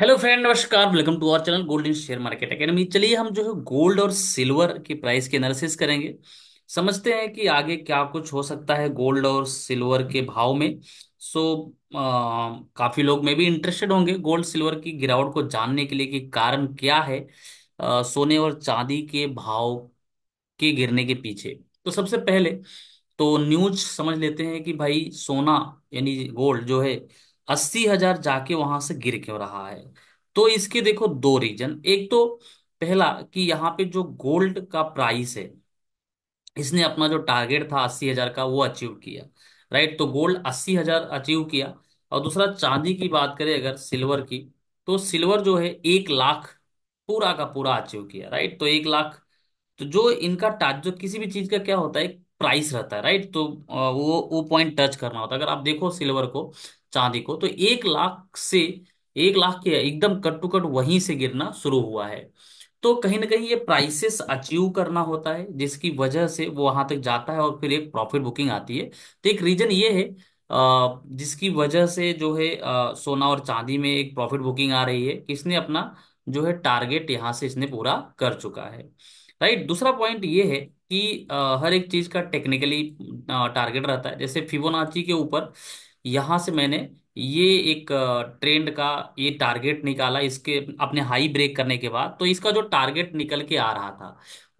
Hello friend नमस्कार welcome to our channel gold in share market academy चलिए हम जो है गोल्ड और सिल्वर की प्राइस की एनालिसिस करेंगे समझते हैं कि आगे क्या कुछ हो सकता है गोल्ड और सिल्वर के भाव में सो so, काफी लोग में भी इंटरेस्टेड होंगे गोल्ड सिल्वर की गिरावट को जानने के लिए कि कारण क्या है आ, सोने और चांदी के भाव के गिरने के पीछे तो सबसे पहले तो न्यूज समझ लेते हैं कि भाई सोना यानी गोल्ड जो है अस्सी हजार जाके वहां से गिर क्यों रहा है तो इसके देखो दो रीजन एक तो पहला कि यहाँ पे जो गोल्ड का प्राइस है इसने अपना जो टारगेट था अस्सी हजार का वो अचीव किया राइट तो गोल्ड अस्सी हजार अचीव किया और दूसरा चांदी की बात करें अगर सिल्वर की तो सिल्वर जो है एक लाख पूरा का पूरा अचीव किया राइट तो एक लाख तो जो इनका टाच जो किसी भी चीज का क्या होता है प्राइस रहता है राइट तो वो वो पॉइंट टच करना होता है अगर आप देखो सिल्वर को चांदी को तो एक लाख से एक लाख के एकदम कट टू कट वहीं से गिरना शुरू हुआ है तो कहीं ना कहीं ये प्राइसेस अचीव करना होता है जिसकी वजह से वो वहां तक जाता है और फिर एक प्रॉफिट बुकिंग आती है तो एक रीजन ये है जिसकी वजह से जो है सोना और चांदी में एक प्रॉफिट बुकिंग आ रही है इसने अपना जो है टारगेट यहाँ से इसने पूरा कर चुका है राइट दूसरा पॉइंट ये है कि हर एक चीज का टेक्निकली टारगेट रहता है जैसे फिबोनाची के ऊपर यहाँ से मैंने ये एक ट्रेंड का ये टारगेट निकाला इसके अपने हाई ब्रेक करने के बाद तो इसका जो टारगेट निकल के आ रहा था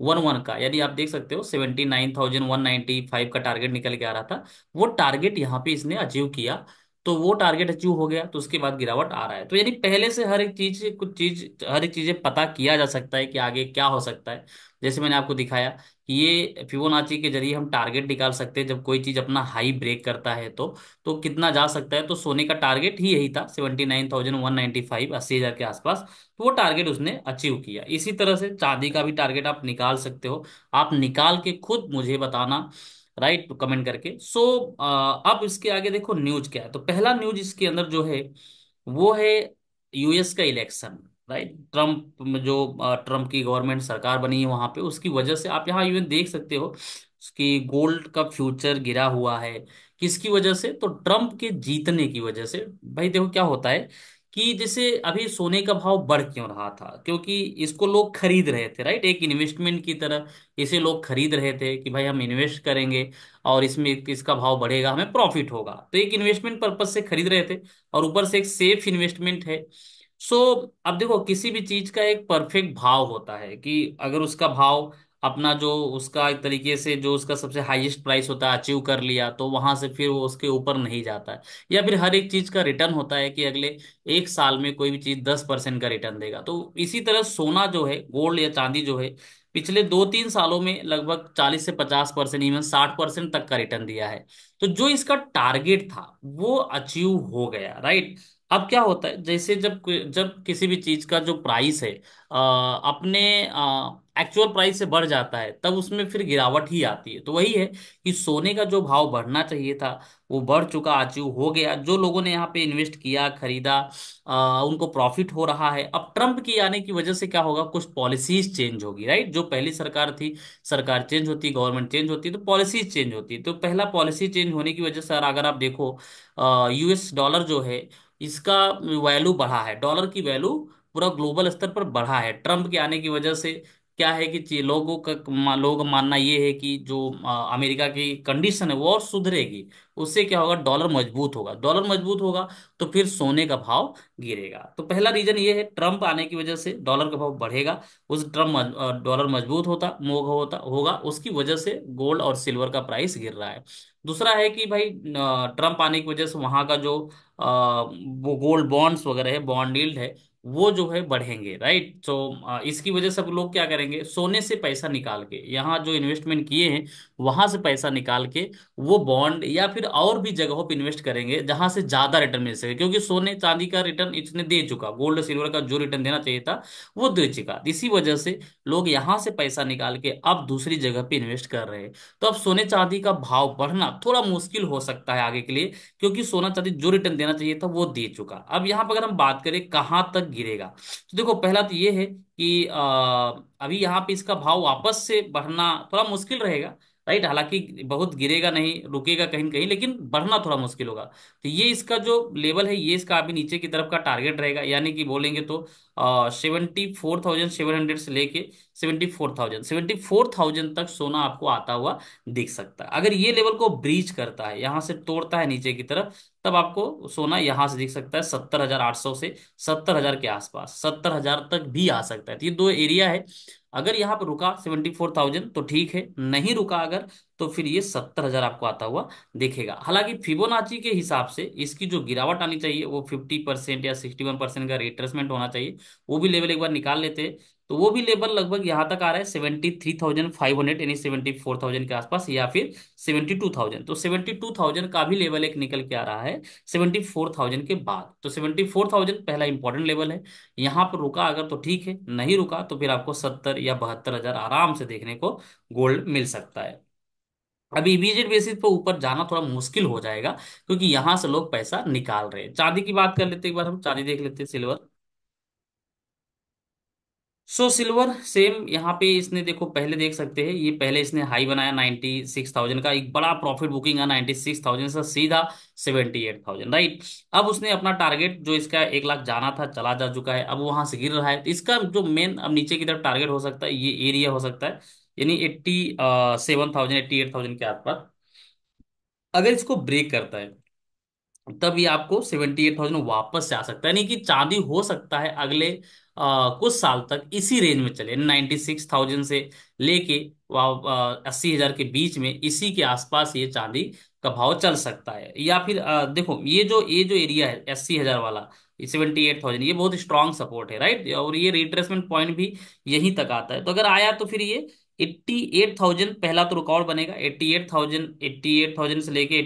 वन वन का यानी आप देख सकते हो seventy nine thousand one ninety five का टारगेट निकल के आ रहा था वो टारगेट यहाँ पे इसने अचीव किया तो वो टारगेट अचीव हो गया तो उसके बाद गिरावट आ रहा है तो यदि पहले से हर एक चीज कुछ चीज हर एक चीजें पता किया जा सकता है कि आगे क्या हो सकता है जैसे मैंने आपको दिखाया कि ये फिबोनाची के जरिए हम टारगेट निकाल सकते हैं जब कोई चीज अपना हाई ब्रेक करता है तो तो कितना जा सकता है तो सोने का टारगेट ही यही था seventy nine thousand one ninety five अस्सी हजार के आसपास तो वो टारगेट उसने अचीव किया इसी तरह से चांदी का भी टारगेट आप निकाल सकते हो आप निकाल के खुद मुझे बताना राइट right? तो कमेंट करके सो so, अब इसके आगे देखो न्यूज क्या है तो पहला न्यूज इसके अंदर जो है वो है यूएस का इलेक्शन राइट ट्रम्प जो ट्रम्प की गवर्नमेंट सरकार बनी है वहां पे उसकी वजह से आप यहाँ इवन देख सकते हो कि गोल्ड का फ्यूचर गिरा हुआ है किसकी वजह से तो ट्रम्प के जीतने की वजह से भाई देखो क्या होता है कि जैसे अभी सोने का भाव बढ़ क्यों रहा था क्योंकि इसको लोग खरीद रहे थे राइट एक इन्वेस्टमेंट की तरह इसे लोग खरीद रहे थे कि भाई हम इन्वेस्ट करेंगे और इसमें इसका भाव बढ़ेगा हमें प्रॉफिट होगा तो एक इन्वेस्टमेंट पर्पज से खरीद रहे थे और ऊपर से एक सेफ इन्वेस्टमेंट है सो so, अब देखो किसी भी चीज का एक परफेक्ट भाव होता है कि अगर उसका भाव अपना जो उसका एक तरीके से जो उसका सबसे हाईएस्ट प्राइस होता है अचीव कर लिया तो वहां से फिर वो उसके ऊपर नहीं जाता है या फिर हर एक चीज का रिटर्न होता है कि अगले एक साल में कोई भी चीज दस परसेंट का रिटर्न देगा तो इसी तरह सोना जो है गोल्ड या चांदी जो है पिछले दो तीन सालों में लगभग चालीस से पचास परसेंट इवन साठ परसेंट तक का रिटर्न दिया है तो जो इसका टारगेट था वो अचीव हो गया राइट अब क्या होता है जैसे जब जब किसी भी चीज का जो प्राइस है आ, अपने एक्चुअल प्राइस से बढ़ जाता है तब उसमें फिर गिरावट ही आती है तो वही है कि सोने का जो भाव बढ़ना चाहिए था वो बढ़ चुका अचीव हो गया जो लोगों ने यहाँ पे इन्वेस्ट किया खरीदा आ, उनको प्रॉफिट हो रहा है अब ट्रम्प की आने की वजह से क्या होगा कुछ पॉलिसीज चेंज होगी राइट जो पहली सरकार थी सरकार चेंज होती गवर्नमेंट चेंज होती तो पॉलिसीज चेंज होती तो पहला पॉलिसी चेंज होने की वजह से अगर आप देखो यूएस डॉलर जो है इसका वैल्यू बढ़ा है डॉलर की वैल्यू पूरा ग्लोबल स्तर पर बढ़ा है ट्रंप के आने की वजह से क्या है कि लोगों का लोग मानना ये है कि जो अमेरिका की कंडीशन है वो और सुधरेगी उससे क्या होगा डॉलर मजबूत होगा डॉलर मजबूत होगा तो फिर सोने का भाव गिरेगा तो पहला रीजन ये है ट्रंप आने की वजह से डॉलर का भाव बढ़ेगा उस ट्रम्प डॉलर मजबूत होता मोह होता होगा उसकी वजह से गोल्ड और सिल्वर का प्राइस गिर रहा है दूसरा है कि भाई ट्रंप आने की वजह से वहां का जो वो गोल्ड बॉन्ड्स वगैरह है बॉन्ड यील्ड है वो जो है बढ़ेंगे राइट सो इसकी वजह से लोग क्या करेंगे सोने से पैसा निकाल के यहाँ जो इन्वेस्टमेंट किए हैं वहां से पैसा निकाल के वो बॉन्ड या फिर और भी जगहों पर इन्वेस्ट करेंगे जहां से ज्यादा रिटर्न मिल सके क्योंकि सोने चांदी का रिटर्न इसने दे चुका गोल्ड सिल्वर का जो रिटर्न देना चाहिए था वो दे चुका इसी वजह से लोग यहाँ से पैसा निकाल के अब दूसरी जगह पर इन्वेस्ट कर रहे हैं तो अब सोने चांदी का भाव बढ़ना थोड़ा मुश्किल हो सकता है आगे के लिए क्योंकि सोना चांदी जो रिटर्न देना चाहिए था वो दे चुका अब यहाँ पर अगर हम बात करें कहाँ तक गिरेगा तो देखो पहला तो ये है कि आ, अभी यहाँ पे इसका भाव वापस से बढ़ना थोड़ा मुश्किल रहेगा राइट हालांकि बहुत गिरेगा नहीं रुकेगा कहीं कहीं लेकिन बढ़ना थोड़ा मुश्किल होगा तो ये इसका जो लेवल है ये इसका अभी नीचे की तरफ का टारगेट रहेगा यानी कि बोलेंगे तो seventy four thousand seven hundred से लेके seventy four thousand seventy four thousand तक सोना आपको आता हुआ दिख सकता है अगर ये लेवल को ब्रीच करता है यहाँ से तोड़ता है नीचे की तरफ तब आपको सोना यहाँ से दिख सकता है सत्तर हजार आठ सौ से सत्तर हजार के आसपास सत्तर हजार तक भी आ सकता है तो ये दो एरिया है अगर यहाँ पर रुका सेवेंटी फोर थाउजेंड तो ठीक है नहीं रुका अगर तो फिर ये सत्तर हजार आपको आता हुआ देखेगा हालांकि फिबोनाची के हिसाब से इसकी जो गिरावट आनी चाहिए वो फिफ्टी परसेंट या सिक्सटी वन परसेंट का रिट्रेसमेंट होना चाहिए वो भी लेवल एक बार निकाल लेते तो वो भी लेवल लगभग यहाँ तक आ रहा है seventy three thousand five hundred यानी सेवेंटी फोर थाउजेंड के आसपास या फिर सेवेंटी टू थाउजेंड तो सेवेंटी टू थाउजेंड का भी लेवल एक निकल के आ रहा है सेवेंटी फोर थाउजेंड के बाद तो सेवेंटी फोर थाउजेंड पहला इंपॉर्टेंट लेवल है यहाँ पर रुका अगर तो ठीक है नहीं रुका तो फिर आपको सत्तर या बहत्तर हजार आराम से देखने को गोल्ड मिल सकता है अभी इमीडिएट बेसिस पे ऊपर जाना थोड़ा मुश्किल हो जाएगा क्योंकि यहां से लोग पैसा निकाल रहे हैं चांदी की बात कर लेते हैं एक बार हम चांदी देख लेते हैं सिल्वर सो सिल्वर सेम यहाँ पे इसने देखो पहले देख सकते हैं ये पहले इसने हाई बनाया सिक्स थाउजेंड का एक बड़ा प्रॉफिट बुकिंग है सिक्स थाउजेंड से सीधा सेवेंटी एट थाउजेंड राइट अब उसने अपना टारगेट जो इसका एक लाख जाना था चला जा चुका है अब वहां से गिर रहा है इसका जो मेन अब नीचे की तरफ टारगेट हो सकता है ये एरिया हो सकता है यानी eighty seven thousand eighty eight thousand के आसपास अगर इसको ब्रेक करता है तब ये आपको सेवेंटी एट थाउजेंड वापस जा सकता है यानी कि चांदी हो सकता है अगले आ, कुछ साल तक इसी रेंज में चले नाइन्टी सिक्स थाउजेंड से लेके अस्सी हजार के बीच में इसी के आसपास ये चांदी का भाव चल सकता है या फिर आ, देखो ये जो ये जो एरिया है अस्सी हजार वाला सेवेंटी एट थाउजेंड ये बहुत स्ट्रांग सपोर्ट है राइट और ये रिट्रेसमेंट पॉइंट भी यहीं तक आता है तो अगर आया तो फिर ये थाउजेंड पहला तो रिकॉर्ड बनेगा एट थाउजेंड से लेके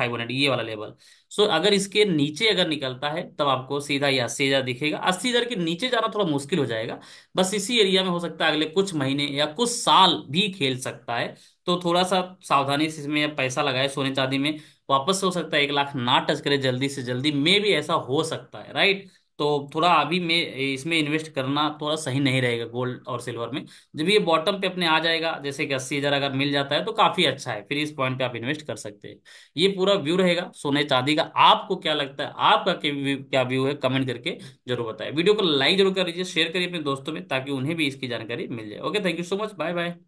हंड्रेड ये वाला लेवल सो so, अगर इसके नीचे अगर निकलता है तब आपको सीधा ये अस्सी हजार दिखेगा अस्सी हजार के नीचे जाना थोड़ा मुश्किल हो जाएगा बस इसी एरिया में हो सकता है अगले कुछ महीने या कुछ साल भी खेल सकता है तो थोड़ा सा सावधानी से इसमें पैसा लगाए सोने चांदी में वापस हो सकता है एक लाख ना टच करे जल्दी से जल्दी मे भी ऐसा हो सकता है राइट तो थोड़ा अभी में इसमें इन्वेस्ट करना थोड़ा सही नहीं रहेगा गोल्ड और सिल्वर में जब ये बॉटम पे अपने आ जाएगा जैसे कि अस्सी हज़ार अगर मिल जाता है तो काफ़ी अच्छा है फिर इस पॉइंट पे आप इन्वेस्ट कर सकते हैं ये पूरा व्यू रहेगा सोने चांदी का आपको क्या लगता है आपका क्या व्यू है कमेंट करके जरूर बताए वीडियो को लाइक जरूर कर लीजिए शेयर करिए अपने दोस्तों में ताकि उन्हें भी इसकी जानकारी मिल जाए okay thank you so much bye bye